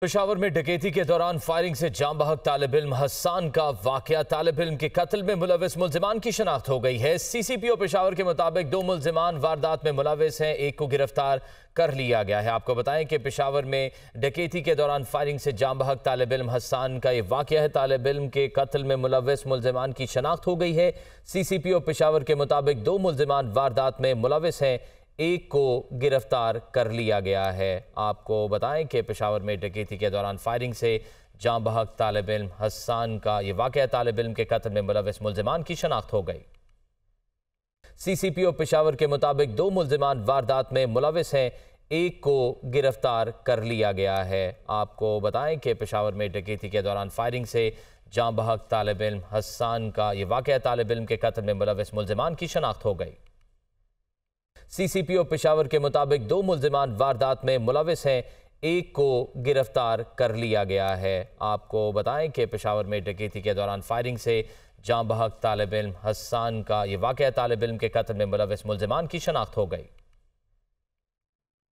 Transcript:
पेशावर में डकैती के दौरान फायरिंग से जाम बहक तालब इम हसान का वाक़ तालब इम के कत्ल में मुलविस मुलजमान की शनाख्त हो गई है सी सी पी ओ पेशावर के मुताबिक दो मुलजमान वारदात में मुलविस हैं एक को गिरफ्तार कर लिया गया है आपको बताएं कि पेशावर में डकैती के दौरान फायरिंग से जाम बहक तालब इम हसान का ये वाक़ है तालब इम के कत्ल में मुलविस मुलजमान की शनाख्त हो गई है सी सी पी ओ पेशावर के मुताबिक दो मुलजमान वारदात में मुलविस हैं एक को गिरफ्तार कर लिया गया है आपको बताएं कि पेशावर में डकैती के दौरान फायरिंग से जाँ बहक तालब इम हसान का ये वाक़ तालब इम के कत्ल में मुलविस मुलजमान की शनाख्त हो गई सी सी पी ओ पेशावर के मुताबिक दो मुलजमान वारदात में मुलविस हैं एक को गिरफ्तार कर लिया गया है आपको बताएं कि पेशावर में डकैती के दौरान फायरिंग से जाँ बहक तालब इम हसान का ये वाक़ तालब इम के कत्ल में मुलविस मुलजमान की शनाख्त हो गई सीसीपीओ पेशावर के मुताबिक दो मुलजमान वारदात में मुलविस हैं एक को गिरफ्तार कर लिया गया है आपको बताएं कि पेशावर में डकैती के दौरान फायरिंग से जाँ बहक तालब इल्म हसान का ये वाक़ तालब इल्म के कत्ल में मुलविस मुलजमान की शनाख्त हो गई